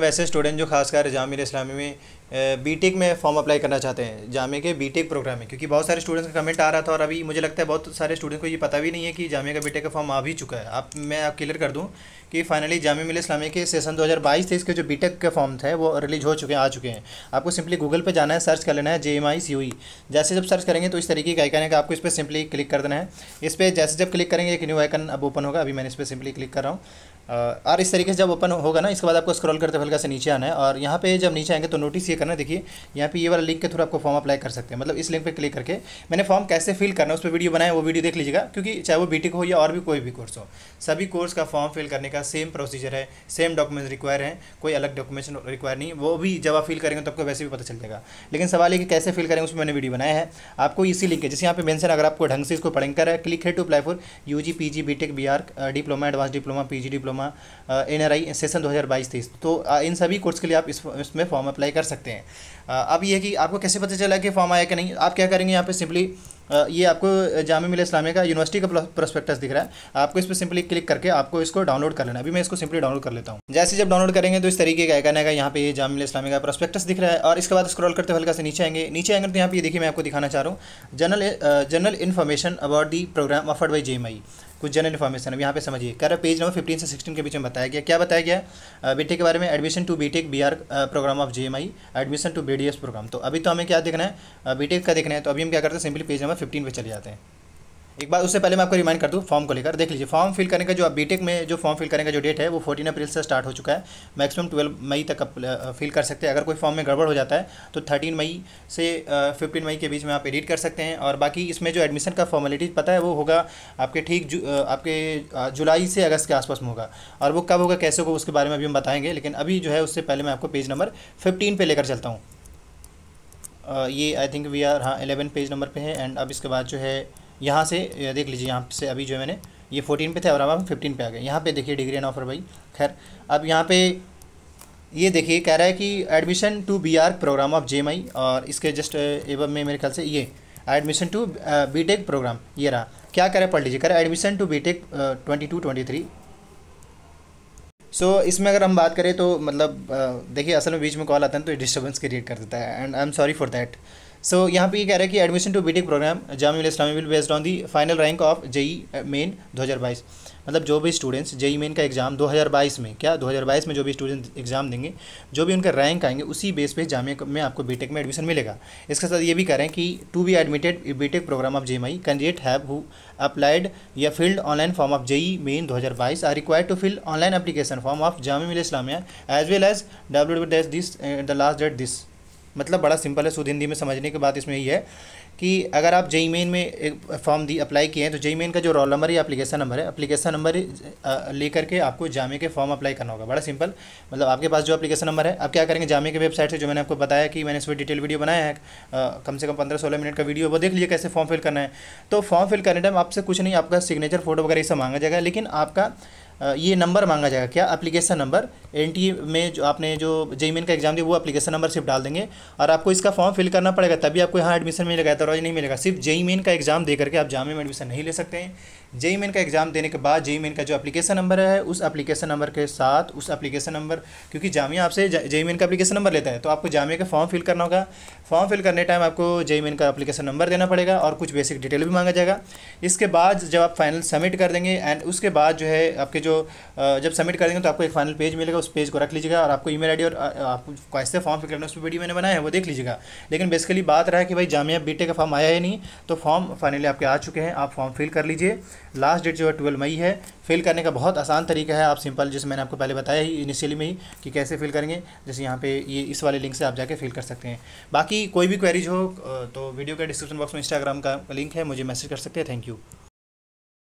वैसे स्टूडेंट जो खासकर जामिर इस्लामी में बीटेक में फॉर्म अप्लाई करना चाहते हैं जामे के बीटेक प्रोग्राम में क्योंकि बहुत सारे स्टूडेंट्स का कमेंट आ रहा था और अभी मुझे लगता है बहुत सारे स्टूडेंट को ये पता भी नहीं है कि जामे का बीटेक का फॉर्म आ भी चुका है आप मैं आप क्लियर कर दूँ कि फाइनली जामिया मिल इस्लामी के सेशन 2022 थे इसके जो बीटेक के फॉर्म थे वो रिलीज हो चुके हैं आ चुके हैं आपको सिंपली गूगल पे जाना है सर्च कर लेना है जे एम आई सी जैसे जब सर्च करेंगे तो इस तरीके का आइकन है कि आपको इस पर सिंपली क्लिक कर देना है इस पर जैसे जब क्लिक करेंगे एक न्यू आइकन अब ओपन होगा अभी मैंने इस पर सिंपली क्लिक कर रहा हूँ और इस तरीके से जब ओपन होगा ना इसके बाद आपको स्क्रॉल करते हुए हल्का से नीचे आना है और यहाँ पे जब नीचे आएंगे तो नोटिस ये करना देखिए यहाँ पे ये वाला लिंक के थ्रू आपको फॉर्म अप्लाई कर सकते हैं मतलब इस लिंक पे क्लिक करके मैंने फॉर्म कैसे फिल करना है उस पर वीडियो बनाया वो वीडियो देख लीजिएगा क्योंकि चाहे वो बी हो या और भी कोई भी कोर्स हो सभी कोर्स का फॉर्म फिल करने का सेम प्रोसीजर है सेम डॉक्यूमेंट्स रिक्वायर हैं कोई अलग डॉक्यूमेंट्स रिक्वायर नहीं वो भी जब आप फिल करेंगे तो आपको वैसे भी पता चल जाएगा लेकिन सवाल ये कि कैसे फिल करेंगे उसमें मैंने वीडियो बनाया है आपको इसी लिंक है जैसे यहाँ पे मैंसन अगर आपको ढंग से इसको पढ़ेंगे कर क्लिक है to apply for U G P G B R diploma advance diploma P G diploma diploma N R I session दो हज़ार बाईस तेईस तो इन सभी कोर्स के लिए आप इस इसमें फॉर्म अप्लाई कर सकते हैं अब यह कि आपको कैसे पता चला कि फॉर्म आया कि नहीं आप क्या करेंगे यहाँ पर सिंपली ये आपको जाम मिल इस्लामिया का यूनिवर्सिटी का प्रोस्पेक्टस दिख रहा है आपको इस पर सिंपली क्लिक करके आपको इसको डाउनलोड कर लेना अभी मैं इसको सिंपली डाउनलोड कर लेता हूँ जैसे जब डाउनलोड करेंगे तो इस तरीके का आइकन आएगा यहाँ पे जामिया जाम इस्लामिया का प्रोस्पेक्टस दिख रहा है और इसके बाद स्क्रॉल करते हल्का से नीचे आएंगे नीचे आएंगे तो यहाँ पे देखिए मैं आपको दिखाना चाह रहा हूँ general general information about the program offered by J कुछ जनरल इन्फॉर्मेशन अब यहाँ पे समझिए कह रहा पेज नंबर फिफ्टीन से 16 के बीच में बताया गया क्या बताया गया बीटेक e के बारे में admission to BTech BR program of JMI admission to BDS program तो अभी तो हमें क्या देखना है बीटेक e का देखना है तो अभी हम क्या करते हैं सिंपली पेज नंबर फिफ्टीन पर चले जाते हैं एक बार उससे पहले मैं आपको रिमाइंड कर दूँ फॉर्म को लेकर देख लीजिए फॉर्म फिल करने का जो आप बीटेक में जो फॉर्म फिल करने का जो डेट है वो फोर्टीन अप्रैल से स्टार्ट हो चुका है मैक्सिमम ट्वेल्व मई तक आप फिल कर सकते हैं अगर कोई फॉर्म में गड़बड़ हो जाता है तो थर्टीन मई से फिफ्टीन मई के बीच में आप एडिट कर सकते हैं और बाकी इसमें जो एडमिशन का फॉर्मेलिटीज पता है वो होगा आपके ठीक जु, आपके जुलाई से अगस्त के आसपास में होगा और वो कब होगा कैसे होगा उसके बारे में अभी हम बताएँगे लेकिन अभी जो है उससे पहले मैं आपको पेज नंबर फिफ्टीन पर लेकर चलता हूँ ये आई थिंक वी आर हाँ एलेवन पेज नंबर पर है एंड अब इसके बाद जो है यहाँ से देख लीजिए यहाँ से अभी जो मैंने ये फोर्टीन पे थे और अब हम फिफ्टीन पे आ गए यहाँ पे देखिए डिग्री एंड ऑफर भाई खैर अब यहाँ पे ये देखिए कह रहा है कि admission to B R program of J और इसके जस्ट एवं में मेरे ख्याल से ये admission to B tech program ये रहा क्या करें पढ़ लीजिए करें admission to B tech twenty two twenty three so इसमें अगर हम बात करें तो मतलब देखिए असल में बीच में कॉल आता है तो डिस्टर्बेंस क्रिएट कर देता है and I am sorry for that so so, यहाँ पे ये यह कह रहा है कि admission to BTech program Jamia Islami will based on the final rank of JEE Main 2022 मतलब जो भी स्टूडेंट्स जेई मेन का एग्ज़ाम 2022 में क्या 2022 में जो भी स्टूडेंट एग्ज़ाम देंगे जो भी उनका रैंक आएंगे उसी बेस पे जामिया में आपको बीटेक में एडमिशन मिलेगा इसके साथ ये भी कह रहे हैं कि to be admitted BTech program of J JMI candidate have who applied या filled online form of JEE Main 2022 are required to fill online application form of Jamia Islamia as well as W this the last date this मतलब बड़ा simple है शुद्ध हिंदी में समझने के बाद इसमें यही है कि अगर आप जेई मेन में एक फॉर्म दी अप्लाई किए हैं तो जेई मेन का जो रोल नंबर या अप्लीकेशन नंबर है अप्लीकेशन नंबर लेकर के आपको जामे के फॉर्म अप्लाई करना होगा बड़ा सिंपल मतलब आपके पास जो अप्लीकेशन नंबर है आप क्या करेंगे जामे के वेबसाइट से जो मैंने आपको बताया कि मैंने इसमें डिटेल वीडियो बनाया है कम से कम पंद्रह सोलह मिनट का वीडियो वो देख लीजिए कैसे फॉर्म फिल करना है तो फॉर्म फिल करने टाइम आपसे कुछ नहीं आपका सिग्नेचर फोटो वगैरह इसे सब मांगा जाएगा लेकिन आपका ये नंबर मांगा जाएगा क्या अप्लीकेशन नंबर एन में जो आपने जो जेईमेन का एग्जाम दिया वो अप्लीकेशन नंबर सिर्फ डाल देंगे और आपको इसका फॉर्म फिल करना पड़ेगा तभी आपको यहाँ एडमिशन मिलेगा तो नहीं मिलेगा सिर्फ जेईमेन का एग्जाम दे करके आप जामे में एडमिशन नहीं ले सकते हैं जेई मेन का एग्ज़ाम देने के बाद जेई मेन का जो एप्लीकेशन नंबर है उस एप्लीकेशन नंबर के साथ उस एप्लीकेशन नंबर क्योंकि जामिया आपसे जेई मेन का एप्लीकेशन नंबर लेता है तो आपको जामिया का फॉर्म फिल करना होगा फॉर्म फिल करने टाइम आपको जेई मेन का एप्लीकेशन नंबर देना पड़ेगा और कुछ बेसिक डिटेल भी मांगा जाएगा इसके बाद जब आप फाइनल सबमिट कर देंगे एंड उसके बाद जो है आपके जो जब सबमिट कर देंगे तो आपको एक फाइनल पेज मिलेगा उस पेज को रख लीजिएगा और आपको ई मेल और आप कैसे फॉर्म फिल करना उस पर वीडियो मैंने बनाया है वो देख लीजिएगा लेकिन बेसिकली बात रहा है कि भाई जामिया बी का फॉर्म आया ही नहीं तो फॉर्म फाइनली आपके आ चुके हैं आप फॉर्म फिल कर लीजिए लास्ट डेट जो है ट्वेल्व मई है फिल करने का बहुत आसान तरीका है आप सिंपल जैसे मैंने आपको पहले बताया ही इनिशियली में ही कि कैसे फिल करेंगे जैसे यहाँ पे ये इस वाले लिंक से आप जाके फिल कर सकते हैं बाकी कोई भी क्वेरीज हो तो वीडियो के डिस्क्रिप्शन बॉक्स में इंस्टाग्राम का लिंक है मुझे मैसेज कर सकते हैं थैंक यू